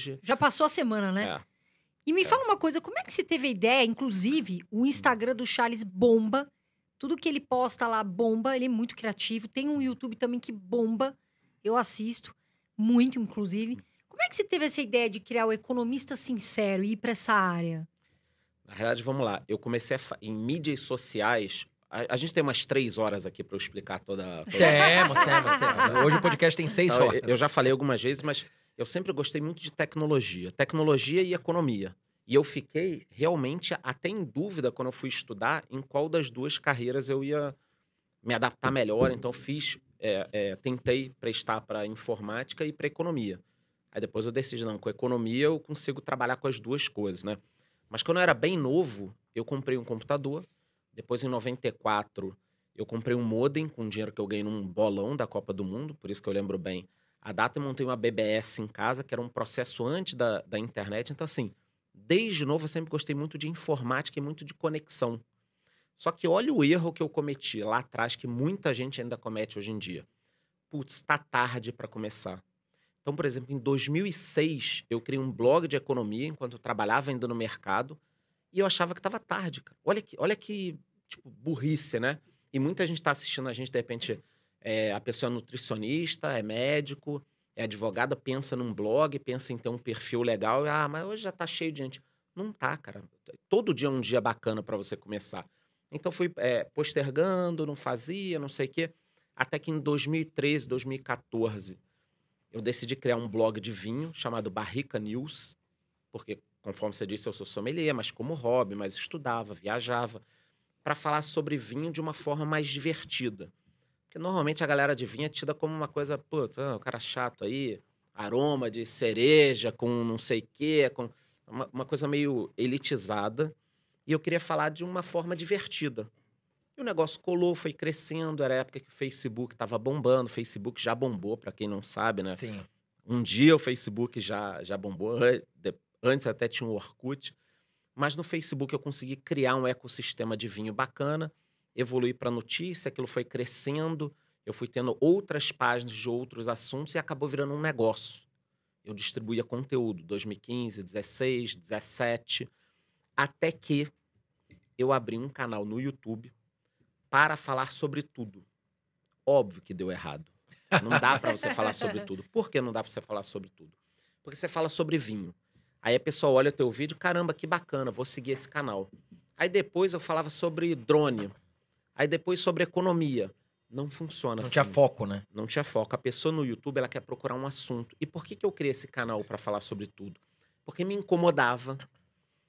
hoje. Já passou a semana, né? É. E me é. fala uma coisa, como é que você teve a ideia, inclusive, o hum. Instagram do Charles bomba, tudo que ele posta lá bomba, ele é muito criativo, tem um YouTube também que bomba, eu assisto, muito inclusive. Hum. Como é que você teve essa ideia de criar o Economista Sincero e ir para essa área? Na realidade, vamos lá, eu comecei fa... em mídias sociais, a, a, gente tem umas três horas aqui para eu explicar toda. toda... Temos, temos, temos. Hoje o podcast tem seis então, horas. eu já falei algumas vezes, mas eu sempre gostei muito de tecnologia, tecnologia e economia. E eu fiquei realmente até em dúvida quando eu fui estudar em qual das duas carreiras eu ia me adaptar melhor. Então, fiz, é, é, tentei prestar para informática e para economia. Aí depois eu decidi, não, com economia eu consigo trabalhar com as duas coisas, né? Mas quando eu era bem novo, eu comprei um computador. Depois, em 94, eu comprei um modem com dinheiro que eu ganhei num bolão da Copa do Mundo, por isso que eu lembro bem a Data eu montei uma BBS em casa, que era um processo antes da, da internet. Então, assim, desde novo eu sempre gostei muito de informática e muito de conexão. Só que olha o erro que eu cometi lá atrás, que muita gente ainda comete hoje em dia. Putz, está tarde para começar. Então, por exemplo, em 2006, eu criei um blog de economia enquanto eu trabalhava ainda no mercado e eu achava que estava tarde. Cara. Olha que, olha que tipo, burrice, né? E muita gente está assistindo a gente, de repente, é, a pessoa é nutricionista, é médico, é advogada, pensa num blog, pensa em ter um perfil legal. Ah, mas hoje já tá cheio de gente. Não tá, cara. Todo dia é um dia bacana para você começar. Então fui é, postergando, não fazia, não sei o quê. Até que em 2013, 2014, eu decidi criar um blog de vinho chamado Barrica News, porque, conforme você disse, eu sou sommelier, mas como hobby, mas estudava, viajava, para falar sobre vinho de uma forma mais divertida. Porque normalmente a galera de vinho é tida como uma coisa, puta, ah, o cara chato aí, aroma de cereja com não sei o quê, com uma, uma, coisa meio elitizada. E eu queria falar de uma forma divertida. E o negócio colou, foi crescendo, era a época que o Facebook estava bombando, o Facebook já bombou, para quem não sabe, né? Sim. Um dia o Facebook já, já bombou, antes até tinha o Orkut. Mas no Facebook eu consegui criar um ecossistema de vinho bacana evoluir para notícia, aquilo foi crescendo, eu fui tendo outras páginas de outros assuntos e acabou virando um negócio. Eu distribuía conteúdo 2015, 16, 17, até que eu abri um canal no YouTube para falar sobre tudo. Óbvio que deu errado. Não dá para você falar sobre tudo. Por que não dá para você falar sobre tudo? Porque você fala sobre vinho. Aí a pessoa olha o teu vídeo, caramba, que bacana, vou seguir esse canal. Aí depois eu falava sobre drone. Aí depois sobre economia. Não funciona Não assim. tinha foco, né? Não tinha foco. A pessoa no YouTube, ela quer procurar um assunto. E por que, que eu criei esse canal para falar sobre tudo? Porque me incomodava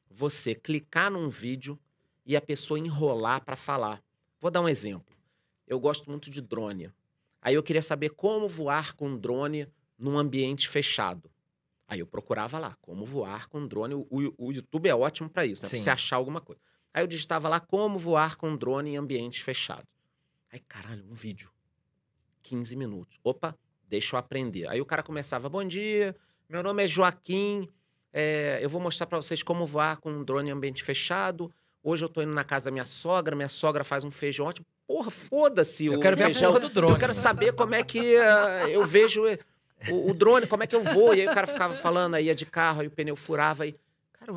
você clicar num vídeo e a pessoa enrolar para falar. Vou dar um exemplo. Eu gosto muito de drone. Aí eu queria saber como voar com drone num ambiente fechado. Aí eu procurava lá, como voar com drone. O, o, o YouTube é ótimo para isso, né? Pra você achar alguma coisa. Aí eu digitava lá como voar com drone em ambiente fechado. Aí, caralho, um vídeo. 15 minutos. Opa, deixa eu aprender. Aí o cara começava: Bom dia, meu nome é Joaquim. É, eu vou mostrar para vocês como voar com um drone em ambiente fechado. Hoje eu tô indo na casa da minha sogra, minha sogra faz um feijão ótimo. Porra, foda-se. Eu quero feijão. ver a porra do drone. Eu quero né? saber como é que uh, eu vejo eh, o, o, drone, como é que eu vou. E aí o cara ficava falando, aí ia de carro, aí o pneu furava. E, cara,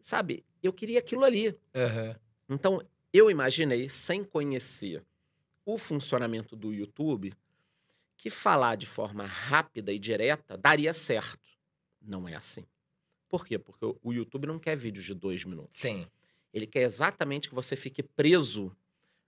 sabe, eu queria aquilo ali. Uhum. Então, eu imaginei, sem conhecer o funcionamento do YouTube, que falar de forma rápida e direta daria certo. Não é assim. Por quê? Porque o YouTube não quer vídeos de dois minutos. Sim. Ele quer exatamente que você fique preso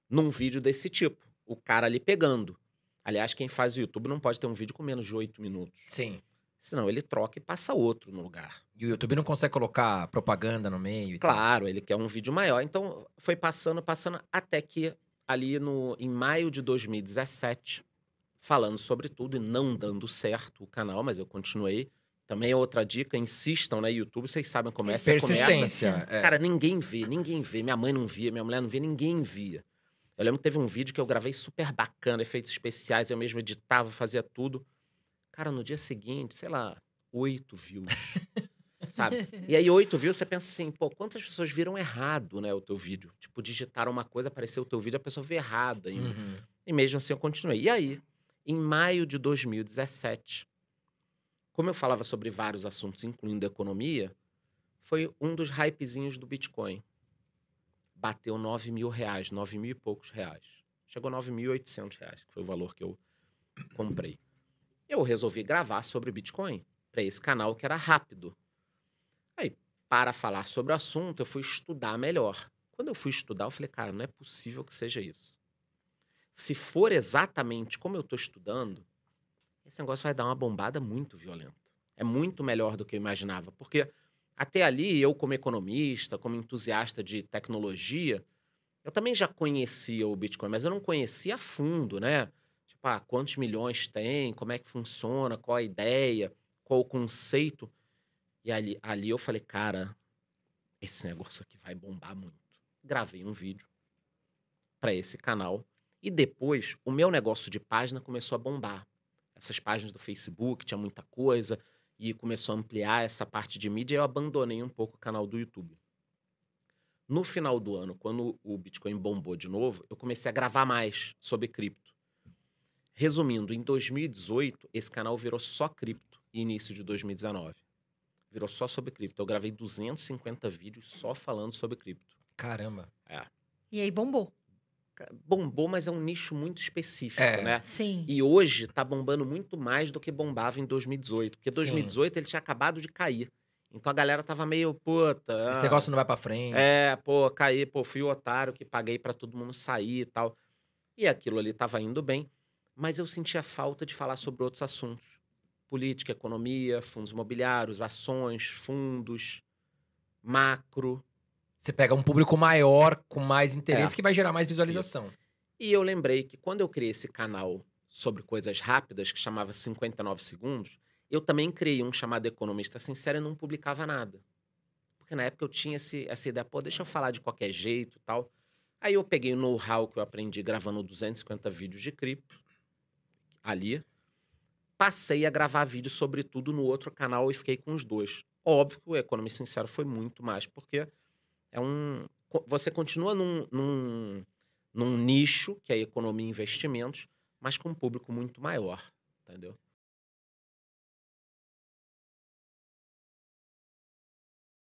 num vídeo desse tipo. O cara ali pegando. Aliás, quem faz o YouTube não pode ter um vídeo com menos de oito minutos. Sim. Senão ele troca e passa outro no lugar. E o YouTube não consegue colocar propaganda no meio? Claro, ele quer um vídeo maior. Então foi passando, passando, até que ali no, em maio de 2017, falando sobre tudo e não dando certo o canal, mas eu continuei. Também é outra dica, insistam, né? YouTube, vocês sabem como é. Persistência. Começa, é. Cara, ninguém vê, ninguém vê. Minha mãe não via, minha mulher não via, ninguém via. Eu lembro que teve um vídeo que eu gravei super bacana, efeitos especiais, eu mesmo editava, fazia tudo. Cara, no dia seguinte, sei lá, oito views. sabe? E aí, oito views, você pensa assim, pô, quantas pessoas viram errado, né, o teu vídeo? Tipo, digitaram uma coisa, apareceu o teu vídeo, a pessoa vê errado, Uhum. E mesmo assim eu continuei. E aí, em maio de 2017, como eu falava sobre vários assuntos, incluindo economia, foi um dos hypezinhos do Bitcoin. Bateu nove mil reais, nove mil e poucos reais. Chegou a oitocentos reais, que foi o valor que eu comprei eu resolvi gravar sobre o Bitcoin para esse canal que era rápido. Aí, para falar sobre o assunto, eu fui estudar melhor. Quando eu fui estudar, eu falei, cara, não é possível que seja isso. Se for exatamente como eu estou estudando, esse negócio vai dar uma bombada muito violenta. É muito melhor do que eu imaginava, porque até ali eu como economista, como entusiasta de tecnologia, eu também já conhecia o Bitcoin, mas eu não conhecia a fundo, né? pá, tipo, ah, quantos milhões tem, como é que funciona, qual a ideia, qual o conceito. E ali, ali eu falei, cara, esse negócio aqui vai bombar muito. Gravei um vídeo para esse canal e depois o meu negócio de página começou a bombar. Essas páginas do Facebook tinha muita coisa e começou a ampliar essa parte de mídia e eu abandonei um pouco o canal do YouTube. No final do ano, quando o Bitcoin bombou de novo, eu comecei a gravar mais sobre cripto. Resumindo, em 2018, esse canal virou só cripto, início de 2019. Virou só sobre cripto. Eu gravei 250 vídeos só falando sobre cripto. Caramba. É. E aí bombou. Bombou, mas é um nicho muito específico, é. né? Sim. E hoje tá bombando muito mais do que bombava em 2018. Porque 2018 Sim. ele tinha acabado de cair. Então a galera tava meio, puta. Esse ah, negócio não vai pra frente. É, pô, caí, pô, fui o otário que paguei para todo mundo sair e tal. E aquilo ali tava indo bem mas eu sentia falta de falar sobre outros assuntos. Política, economia, fundos imobiliários, ações, fundos, macro. Você pega um público maior, com mais interesse, é. que vai gerar mais visualização. E eu lembrei que quando eu criei esse canal sobre coisas rápidas, que chamava 59 Segundos, eu também criei um chamado Economista Sincero e não publicava nada. Porque na época eu tinha esse, essa ideia, pô, deixa eu falar de qualquer jeito tal. Aí eu peguei o know-how que eu aprendi gravando 250 vídeos de cripto, ali. Passei a gravar vídeo sobre tudo no outro canal e fiquei com os dois. Óbvio que o Economista Sincero foi muito mais, porque é um. Você continua num, num, num nicho, que é economia e investimentos, mas com um público muito maior, entendeu?